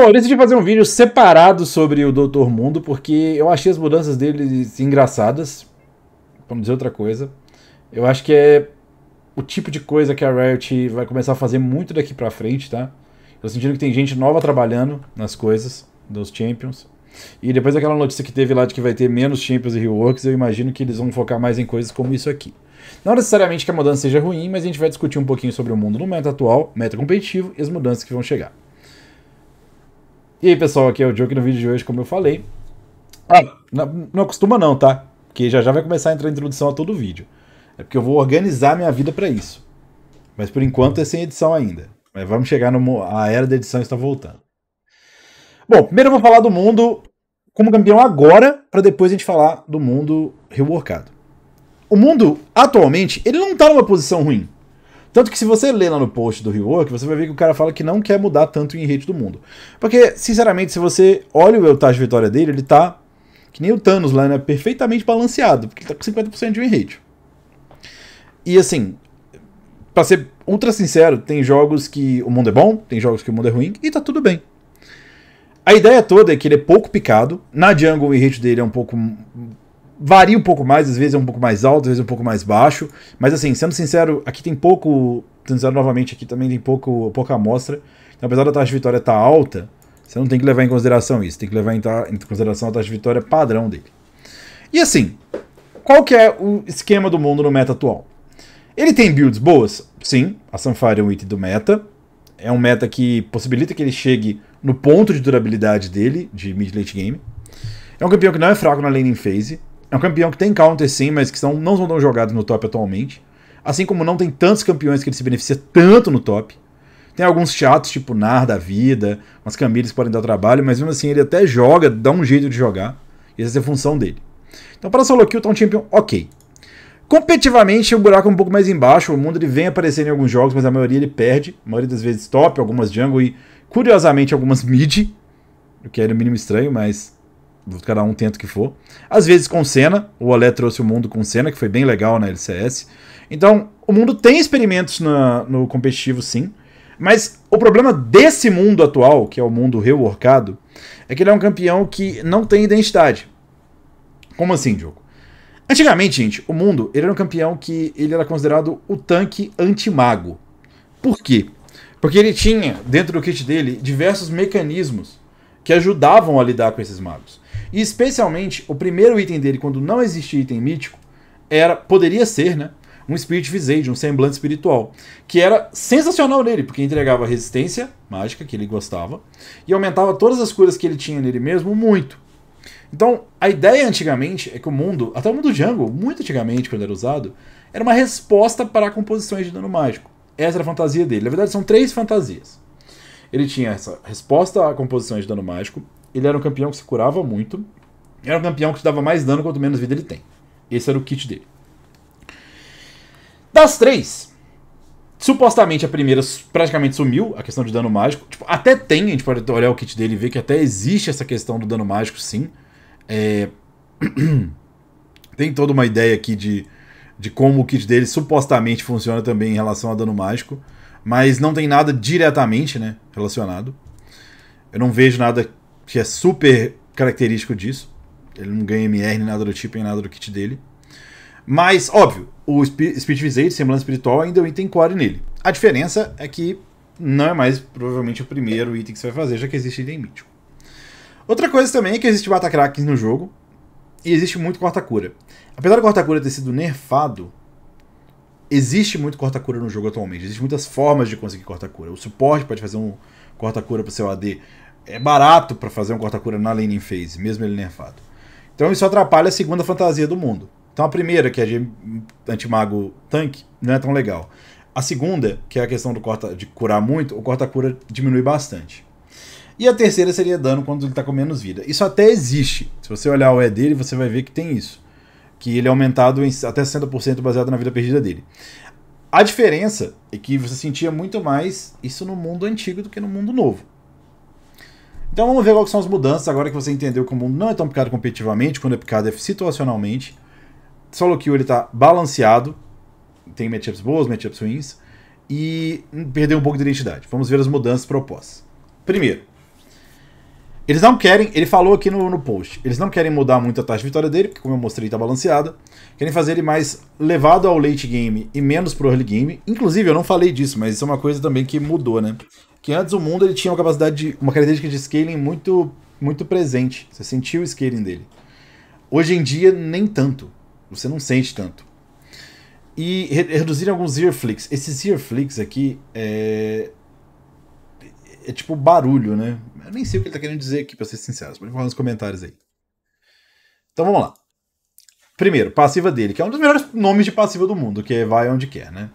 Bom, eu decidi fazer um vídeo separado sobre o Doutor Mundo, porque eu achei as mudanças dele engraçadas, pra não dizer outra coisa. Eu acho que é o tipo de coisa que a Riot vai começar a fazer muito daqui pra frente, tá? Tô sentindo que tem gente nova trabalhando nas coisas dos Champions. E depois daquela notícia que teve lá de que vai ter menos Champions e Reworks, eu imagino que eles vão focar mais em coisas como isso aqui. Não necessariamente que a mudança seja ruim, mas a gente vai discutir um pouquinho sobre o mundo no meta atual, meta competitivo e as mudanças que vão chegar. E aí pessoal, aqui é o Joke no vídeo de hoje, como eu falei. Ah, não, não acostuma não, tá? Porque já já vai começar a entrar a introdução a todo o vídeo. É porque eu vou organizar minha vida para isso. Mas por enquanto é sem edição ainda. Mas vamos chegar no... A era da edição está voltando. Bom, primeiro eu vou falar do mundo como campeão agora, para depois a gente falar do mundo reworkado. O mundo, atualmente, ele não tá numa posição ruim. Tanto que se você ler lá no post do Rework, você vai ver que o cara fala que não quer mudar tanto o enredo do mundo. Porque, sinceramente, se você olha o Eltage de Vitória dele, ele tá que nem o Thanos lá, né? Perfeitamente balanceado, porque ele tá com 50% de enredo E assim, pra ser ultra sincero, tem jogos que o mundo é bom, tem jogos que o mundo é ruim, e tá tudo bem. A ideia toda é que ele é pouco picado. Na Jungle, o enredo dele é um pouco varia um pouco mais, às vezes é um pouco mais alto, às vezes é um pouco mais baixo. Mas assim, sendo sincero, aqui tem pouco. Sendo sincero novamente, aqui também tem pouco, pouca amostra. Então, apesar da taxa de vitória estar tá alta, você não tem que levar em consideração isso. Tem que levar em, em consideração a taxa de vitória padrão dele. E assim, qual que é o esquema do mundo no meta atual? Ele tem builds boas? Sim, a Sunfire é um item do meta. É um meta que possibilita que ele chegue no ponto de durabilidade dele, de mid-late game. É um campeão que não é fraco na laning phase. É um campeão que tem counter sim, mas que são, não são tão jogados no top atualmente. Assim como não tem tantos campeões que ele se beneficia tanto no top. Tem alguns chatos, tipo Nar da vida, umas Camilhas podem dar trabalho, mas mesmo assim ele até joga, dá um jeito de jogar. E essa é a função dele. Então para solo kill tá um champion ok. Competitivamente o buraco é um pouco mais embaixo, o mundo ele vem aparecendo em alguns jogos, mas a maioria ele perde. A maioria das vezes top, algumas jungle e curiosamente algumas mid. O que é no mínimo estranho, mas cada um tenta o que for. Às vezes com cena, o Olé trouxe o mundo com cena, que foi bem legal na LCS. Então, o mundo tem experimentos na, no competitivo, sim. Mas o problema desse mundo atual, que é o mundo reworkado, é que ele é um campeão que não tem identidade. Como assim, Diogo? Antigamente, gente, o mundo ele era um campeão que ele era considerado o tanque anti-mago. Por quê? Porque ele tinha, dentro do kit dele, diversos mecanismos que ajudavam a lidar com esses magos. E especialmente, o primeiro item dele, quando não existia item mítico, era poderia ser, né? Um Spirit Visage, um semblante espiritual. Que era sensacional nele, porque entregava resistência mágica, que ele gostava, e aumentava todas as curas que ele tinha nele mesmo muito. Então, a ideia antigamente é que o mundo, até o mundo Jungle, muito antigamente quando era usado, era uma resposta para composições de dano mágico. Essa era a fantasia dele. Na verdade, são três fantasias. Ele tinha essa resposta a composições de dano mágico, ele era um campeão que se curava muito. Era um campeão que te dava mais dano quanto menos vida ele tem. Esse era o kit dele. Das três, supostamente a primeira praticamente sumiu, a questão de dano mágico. Tipo, até tem, a gente pode olhar o kit dele e ver que até existe essa questão do dano mágico, sim. É... tem toda uma ideia aqui de, de como o kit dele supostamente funciona também em relação a dano mágico, mas não tem nada diretamente né, relacionado. Eu não vejo nada que é super característico disso. Ele não ganha MR, nem nada do tipo, nem nada do kit dele. Mas, óbvio, o Spirit Visage, Semblante Espiritual, ainda é um item core nele. A diferença é que não é mais provavelmente o primeiro item que você vai fazer, já que existe item mítico. Outra coisa também é que existe Batacrakens no jogo, e existe muito corta-cura. Apesar do corta-cura ter sido nerfado, existe muito corta-cura no jogo atualmente. Existem muitas formas de conseguir corta-cura. O suporte pode fazer um corta-cura pro seu AD é barato para fazer um corta-cura na laning phase, mesmo ele nerfado. É então isso atrapalha a segunda fantasia do mundo. Então a primeira, que é de antimago tanque, não é tão legal. A segunda, que é a questão do corta, de curar muito, o corta-cura diminui bastante. E a terceira seria dano quando ele está com menos vida. Isso até existe. Se você olhar o E dele, você vai ver que tem isso. Que ele é aumentado em até 60% baseado na vida perdida dele. A diferença é que você sentia muito mais isso no mundo antigo do que no mundo novo. Então vamos ver quais são as mudanças agora que você entendeu que o mundo não é tão picado competitivamente, quando é picado é situacionalmente. Solo que ele tá balanceado, tem matchups boas, matchups ruins, e hum, perdeu um pouco de identidade. Vamos ver as mudanças propostas. Primeiro, eles não querem, ele falou aqui no, no post, eles não querem mudar muito a taxa de vitória dele, porque como eu mostrei, está balanceada. Querem fazer ele mais levado ao late game e menos pro early game. Inclusive, eu não falei disso, mas isso é uma coisa também que mudou, né? Que antes o mundo ele tinha uma capacidade de, uma característica de scaling muito muito presente. Você sentiu o scaling dele. Hoje em dia nem tanto. Você não sente tanto. E re reduzir alguns earflicks. Esses earflicks aqui é, é tipo barulho, né? Eu nem sei o que ele tá querendo dizer aqui, pra ser sincero. Você pode falar nos comentários aí. Então vamos lá. Primeiro, passiva dele, que é um dos melhores nomes de passiva do mundo, que é vai onde quer, né?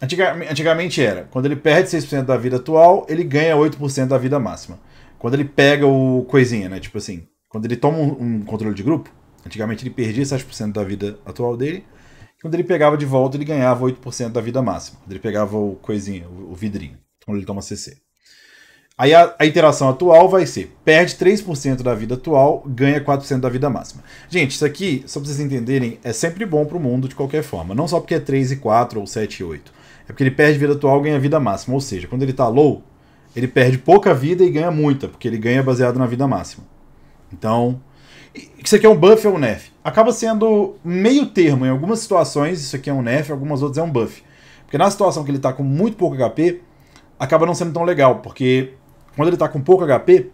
antigamente era, quando ele perde 6% da vida atual, ele ganha 8% da vida máxima. Quando ele pega o coisinha, né? Tipo assim, quando ele toma um, um controle de grupo, antigamente ele perdia 7% da vida atual dele, quando ele pegava de volta, ele ganhava 8% da vida máxima. Quando ele pegava o coisinha, o vidrinho quando ele toma CC. Aí a, a, interação atual vai ser: perde 3% da vida atual, ganha 4% da vida máxima. Gente, isso aqui, só pra vocês entenderem, é sempre bom pro mundo de qualquer forma. Não só porque é 3 e 4 ou 7 e 8. É porque ele perde vida atual, ganha vida máxima. Ou seja, quando ele tá low, ele perde pouca vida e ganha muita, porque ele ganha baseado na vida máxima. Então. Isso aqui é um buff ou um nerf? Acaba sendo meio termo. Em algumas situações, isso aqui é um nerf, em algumas outras é um buff. Porque na situação que ele tá com muito pouco HP, acaba não sendo tão legal, porque quando ele está com pouco HP,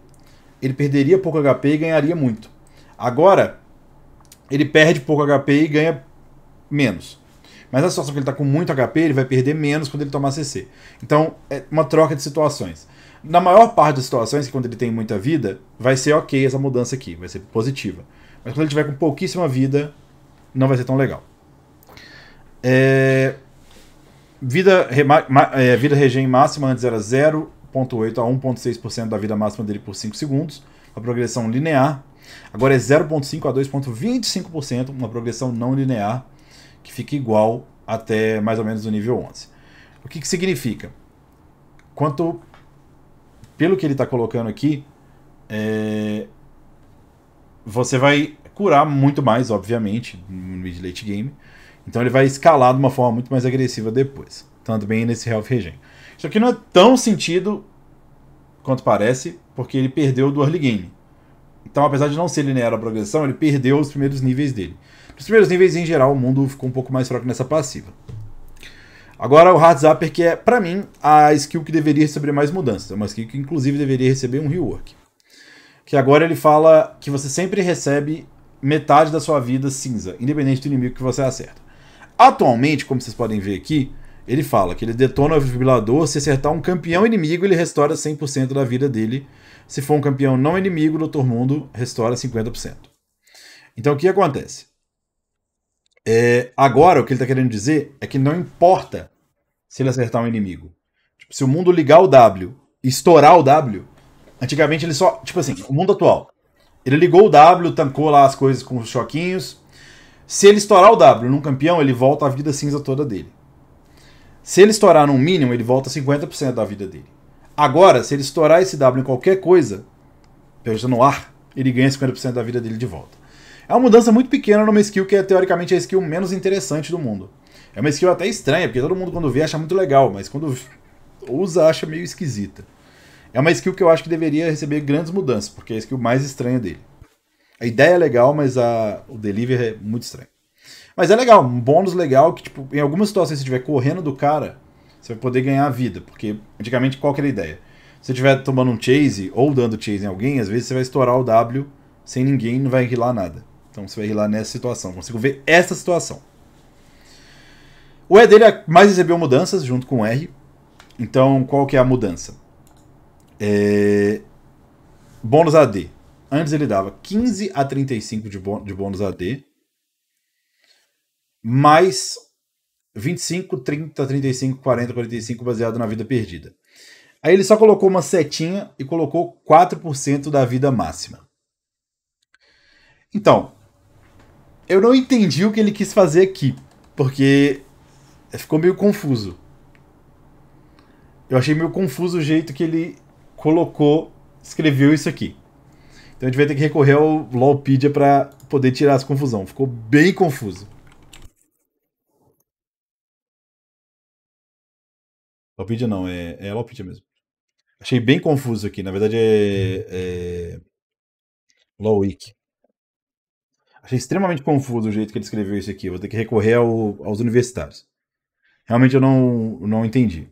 ele perderia pouco HP e ganharia muito. Agora, ele perde pouco HP e ganha menos. Mas na é situação que ele está com muito HP, ele vai perder menos quando ele tomar CC. Então, é uma troca de situações. Na maior parte das situações, quando ele tem muita vida, vai ser ok essa mudança aqui, vai ser positiva. Mas quando ele tiver com pouquíssima vida, não vai ser tão legal. É... Vida, é, vida regen máxima antes era 0,8 a 1,6% da vida máxima dele por 5 segundos. Uma progressão linear. Agora é 0,5 a 2,25%, uma progressão não linear, que fica igual até mais ou menos o nível 11. O que, que significa? Quanto. Pelo que ele está colocando aqui, é, você vai curar muito mais, obviamente, no mid-late game então ele vai escalar de uma forma muito mais agressiva depois. tanto bem nesse Health Regen. Isso aqui não é tão sentido quanto parece, porque ele perdeu do early game. Então, apesar de não ser linear a progressão, ele perdeu os primeiros níveis dele. Nos primeiros níveis, em geral, o mundo ficou um pouco mais fraco nessa passiva. Agora o Hard Zapper, que é, para mim, a skill que deveria receber mais mudanças. É uma skill que, inclusive, deveria receber um rework. Que agora ele fala que você sempre recebe metade da sua vida cinza, independente do inimigo que você acerta. Atualmente, como vocês podem ver aqui, ele fala que ele detona o vibrador se acertar um campeão inimigo, ele restaura 100% da vida dele. Se for um campeão não inimigo, Dr. Mundo restaura 50%. Então o que acontece? É, agora o que ele está querendo dizer é que não importa se ele acertar um inimigo. Tipo, se o mundo ligar o W e estourar o W, antigamente ele só. Tipo assim, o mundo atual. Ele ligou o W, tancou lá as coisas com os choquinhos, se ele estourar o W num campeão, ele volta a vida cinza toda dele. Se ele estourar num mínimo, ele volta 50% da vida dele. Agora, se ele estourar esse W em qualquer coisa, pergunta no ar, ele ganha 50% da vida dele de volta. É uma mudança muito pequena numa skill que é teoricamente a skill menos interessante do mundo. É uma skill até estranha, porque todo mundo quando vê acha muito legal, mas quando usa acha meio esquisita. É uma skill que eu acho que deveria receber grandes mudanças, porque é a skill mais estranha dele. A ideia é legal, mas a, o delivery é muito estranho. Mas é legal, um bônus legal que, tipo, em algumas situações, se estiver correndo do cara, você vai poder ganhar vida, porque antigamente qual era a ideia? Se você estiver tomando um chase ou dando chase em alguém, às vezes você vai estourar o W sem ninguém não vai rilar nada. Então você vai rilar nessa situação. Consigo ver essa situação. O E dele é mais recebeu mudanças junto com o R. Então qual que é a mudança? É... Bônus AD. Antes ele dava 15 a 35 de, bônus, de bônus AD, mais 25, 30, 35, 40, 45 baseado na vida perdida. Aí ele só colocou uma setinha e colocou 4% da vida máxima. Então, eu não entendi o que ele quis fazer aqui, porque ficou meio confuso. Eu achei meio confuso o jeito que ele colocou, escreveu isso aqui. Então a gente vai ter que recorrer ao Lawpedia para poder tirar essa confusão. Ficou bem confuso. Lawpedia não, é, é Lawpedia mesmo. Achei bem confuso aqui. Na verdade é, é... Achei extremamente confuso o jeito que ele escreveu isso aqui. vou ter que recorrer ao, aos universitários. Realmente eu não, não entendi.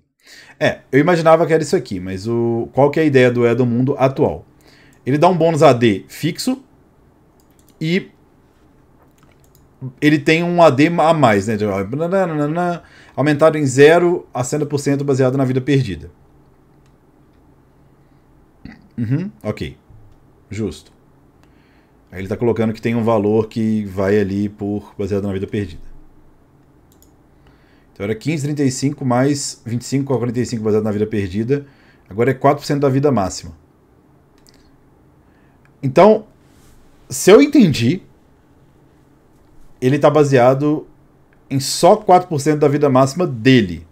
É, eu imaginava que era isso aqui, mas o, qual que é a ideia do É do Mundo atual? Ele dá um bônus AD fixo e ele tem um AD a mais, né? Aumentado em 0 a 100% baseado na vida perdida. Uhum, ok. Justo. Aí ele está colocando que tem um valor que vai ali por baseado na vida perdida. Então era 15,35 mais 25,45 baseado na vida perdida. Agora é 4% da vida máxima. Então, se eu entendi, ele está baseado em só 4% da vida máxima dele.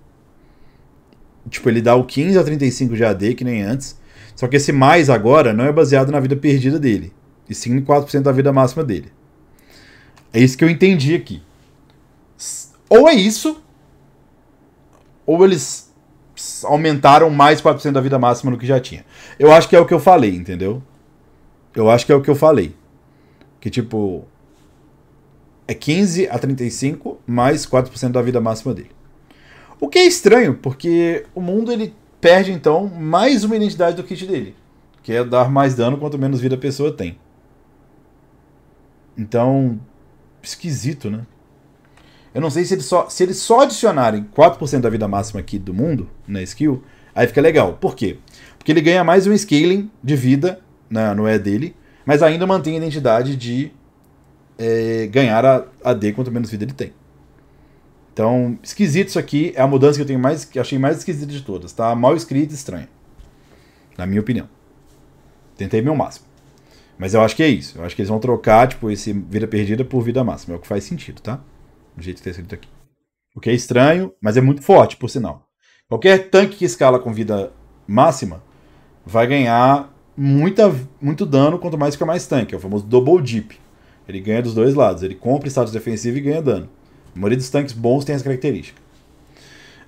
Tipo, ele dá o 15 a 35 de AD, que nem antes. Só que esse mais agora não é baseado na vida perdida dele. E sim em 4% da vida máxima dele. É isso que eu entendi aqui. Ou é isso, ou eles aumentaram mais 4% da vida máxima do que já tinha. Eu acho que é o que eu falei, entendeu? Eu acho que é o que eu falei. Que tipo. É 15 a 35 mais 4% da vida máxima dele. O que é estranho, porque o mundo ele perde então mais uma identidade do kit dele, que é dar mais dano quanto menos vida a pessoa tem. Então, esquisito, né? Eu não sei se eles só, se eles só adicionarem 4% da vida máxima aqui do mundo na né, skill, aí fica legal. Por quê? Porque ele ganha mais um scaling de vida na, né, no E é dele, mas ainda mantém a identidade de é, ganhar a, a D quanto menos vida ele tem. Então, esquisito isso aqui, é a mudança que eu tenho mais, que achei mais esquisita de todas, tá? Mal escrita e estranha. Na minha opinião. Tentei meu máximo. Mas eu acho que é isso. Eu acho que eles vão trocar, tipo, esse vida perdida por vida máxima. É o que faz sentido, tá? Do jeito que está escrito aqui. O que é estranho, mas é muito forte, por sinal. Qualquer tanque que escala com vida máxima vai ganhar muita, muito dano quanto mais fica mais tanque. É o famoso double dip. Ele ganha dos dois lados. Ele compra status defensivo e ganha dano. A maioria dos tanques bons tem essa característica.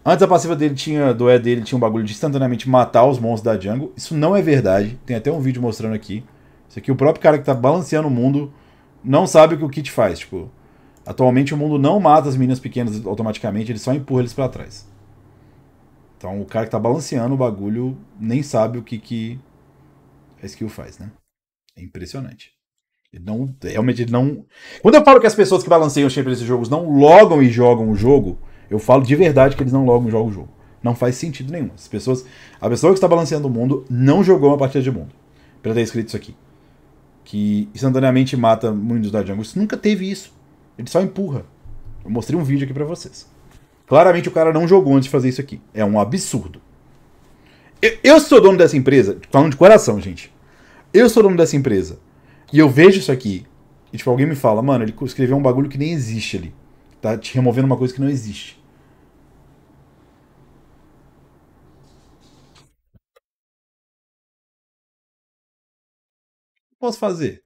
Antes a passiva dele tinha, do E dele tinha um bagulho de instantaneamente matar os monstros da jungle. Isso não é verdade. Tem até um vídeo mostrando aqui. Isso aqui o próprio cara que tá balanceando o mundo não sabe o que o kit faz. Tipo, atualmente o mundo não mata as meninas pequenas automaticamente, ele só empurra eles para trás. Então o cara que tá balanceando o bagulho nem sabe o que, que a skill faz, né? É impressionante. Ele não, realmente ele não. Quando eu falo que as pessoas que balanceiam sempre esses jogos não logam e jogam o jogo, eu falo de verdade que eles não logam e jogam o jogo. Não faz sentido nenhum. As pessoas, a pessoa que está balanceando o mundo não jogou uma partida de mundo. Para ter escrito isso aqui. Que instantaneamente mata muitos da jungle. Isso nunca teve isso. Ele só empurra. Eu mostrei um vídeo aqui para vocês. Claramente o cara não jogou antes de fazer isso aqui. É um absurdo. Eu, sou dono dessa empresa, falando de coração, gente. Eu sou dono dessa empresa. E eu vejo isso aqui. E tipo, alguém me fala, mano, ele escreveu um bagulho que nem existe ali. Tá te removendo uma coisa que não existe. Posso fazer?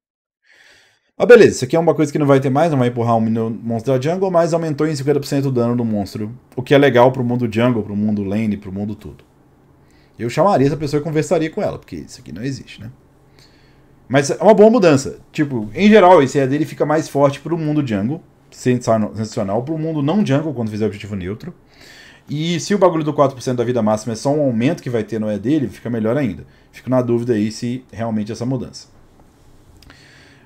Ah, beleza, isso aqui é uma coisa que não vai ter mais, não vai empurrar um monstro da jungle, mas aumentou em 50% o dano do monstro. O que é legal pro mundo jungle, pro mundo lane, pro mundo tudo. Eu chamaria essa pessoa e conversaria com ela, porque isso aqui não existe, né? Mas é uma boa mudança. Tipo, em geral, esse EA dele fica mais forte pro mundo jungle, sensacional, pro mundo não jungle quando fizer objetivo neutro. E se o bagulho do 4% da vida máxima é só um aumento que vai ter no E dele, fica melhor ainda. Fico na dúvida aí se realmente essa mudança.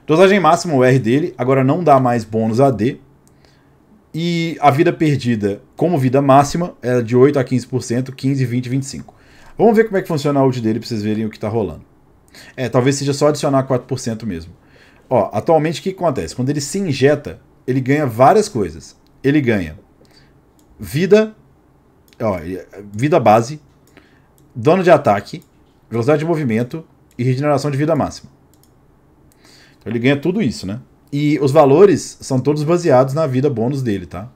Dosagem máxima, o R dele, agora não dá mais bônus AD. E a vida perdida como vida máxima era é de 8 a 15%, 15, 20, 25. Vamos ver como é que funciona a ult dele pra vocês verem o que está rolando. É, talvez seja só adicionar 4% mesmo. Ó, atualmente o que acontece? Quando ele se injeta, ele ganha várias coisas. Ele ganha vida, ó, vida base, dano de ataque, velocidade de movimento e regeneração de vida máxima. Então ele ganha tudo isso, né? E os valores são todos baseados na vida bônus dele, tá?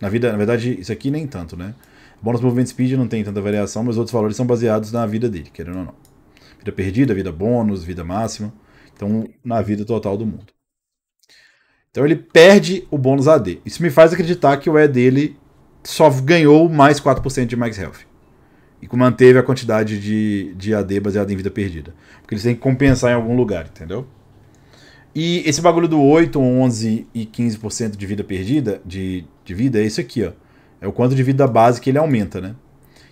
Na vida, na verdade, isso aqui nem tanto, né? Bônus movimento speed não tem tanta variação, mas outros valores são baseados na vida dele, querendo ou não. Vida perdida, vida bônus, vida máxima. Então, na vida total do mundo. Então ele perde o bônus AD. Isso me faz acreditar que o E dele só ganhou mais 4% de max health. E que manteve a quantidade de, de AD baseada em vida perdida. Porque eles têm que compensar em algum lugar, entendeu? E esse bagulho do 8, 11 e 15% de vida perdida, de, de vida, é isso aqui, ó. É o quanto de vida base que ele aumenta, né?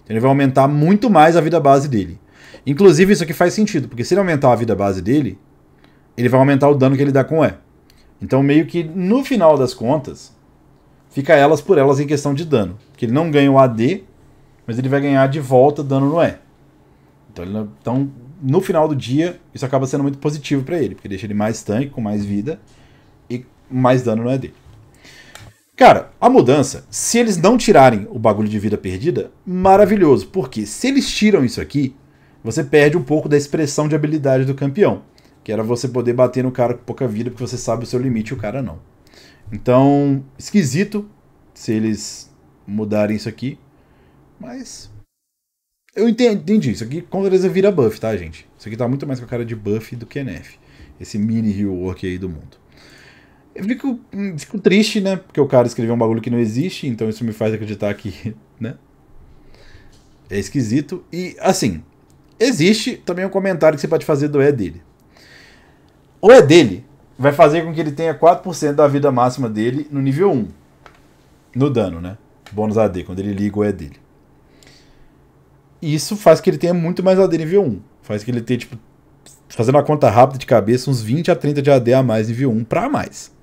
Então ele vai aumentar muito mais a vida base dele. Inclusive, isso aqui faz sentido, porque se ele aumentar a vida base dele, ele vai aumentar o dano que ele dá com E. Então, meio que no final das contas, fica elas por elas em questão de dano. Que ele não ganha o AD, mas ele vai ganhar de volta dano no E. Então, então no final do dia, isso acaba sendo muito positivo para ele, porque deixa ele mais tanque, com mais vida e mais dano no E dele. Cara, a mudança, se eles não tirarem o bagulho de vida perdida, maravilhoso, porque se eles tiram isso aqui, você perde um pouco da expressão de habilidade do campeão, que era você poder bater no cara com pouca vida porque você sabe o seu limite e o cara não. Então, esquisito se eles mudarem isso aqui, mas eu entendi, isso aqui com certeza vira buff, tá, gente? Isso aqui tá muito mais com a cara de buff do que NF, esse mini rework aí do mundo. Eu fico, hum, fico triste, né? Porque o cara escreveu um bagulho que não existe, então isso me faz acreditar que, né? É esquisito. E, assim, existe também um comentário que você pode fazer do E dele. O E dele vai fazer com que ele tenha 4% da vida máxima dele no nível 1. No dano, né? Bônus AD, quando ele liga o E dele. E isso faz que ele tenha muito mais AD nível 1. Faz que ele tenha, tipo, fazendo a conta rápida de cabeça, uns 20 a 30 de AD a mais nível 1 para mais.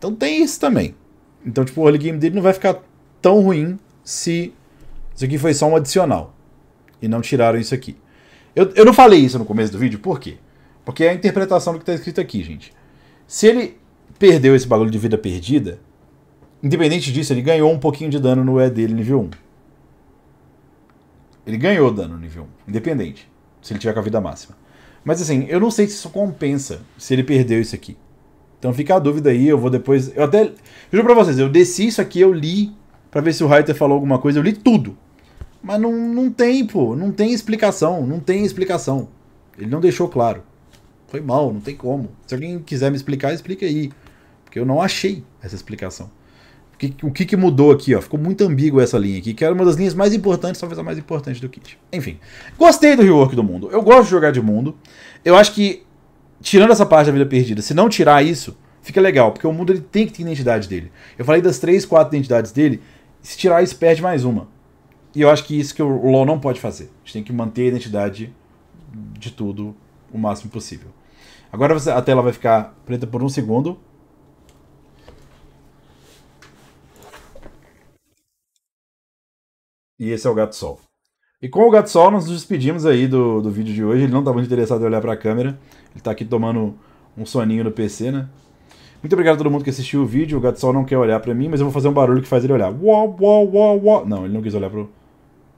Então tem isso também. Então, tipo, o early game dele não vai ficar tão ruim se isso aqui foi só um adicional. E não tiraram isso aqui. Eu, eu não falei isso no começo do vídeo, por quê? Porque é a interpretação do que está escrito aqui, gente. Se ele perdeu esse bagulho de vida perdida, independente disso, ele ganhou um pouquinho de dano no E dele nível 1. Ele ganhou dano no nível 1, independente, se ele tiver com a vida máxima. Mas assim, eu não sei se isso compensa, se ele perdeu isso aqui. Então fica a dúvida aí, eu vou depois. Eu até. Juro pra vocês, eu desci isso aqui, eu li para ver se o Reiter falou alguma coisa, eu li tudo. Mas não, não tem, pô, não tem explicação, não tem explicação. Ele não deixou claro. Foi mal, não tem como. Se alguém quiser me explicar, explica aí. Porque eu não achei essa explicação. O que, o que, que mudou aqui, ó? Ficou muito ambígua essa linha aqui, que era uma das linhas mais importantes, talvez a mais importante do kit. Enfim, gostei do rework do mundo. Eu gosto de jogar de mundo. Eu acho que tirando essa parte da vida perdida, se não tirar isso, fica legal, porque o mundo ele tem que ter identidade dele. Eu falei das três, quatro identidades dele, se tirar isso, perde mais uma. E eu acho que isso que o LoL não pode fazer. A gente tem que manter a identidade de tudo o máximo possível. Agora a tela vai ficar preta por um segundo. E esse é o gato sol. E com o Gatsol nós nos despedimos aí do, do vídeo de hoje. Ele não tá muito interessado em olhar para a câmera. Ele tá aqui tomando um soninho no PC, né? Muito obrigado a todo mundo que assistiu o vídeo. O Gatsol não quer olhar para mim, mas eu vou fazer um barulho que faz ele olhar. Uau, uau, uau, uau. Não, ele não quis olhar pro...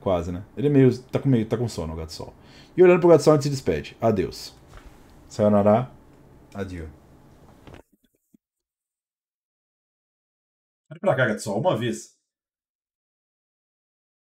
Quase, né? Ele é meio... Tá com, meio... Tá com sono, o Gatsol. E olhando pro Gatsol, a gente se despede. Adeus. Sayonara. Adieu. Olha pra cá, Gatsol. Uma vez.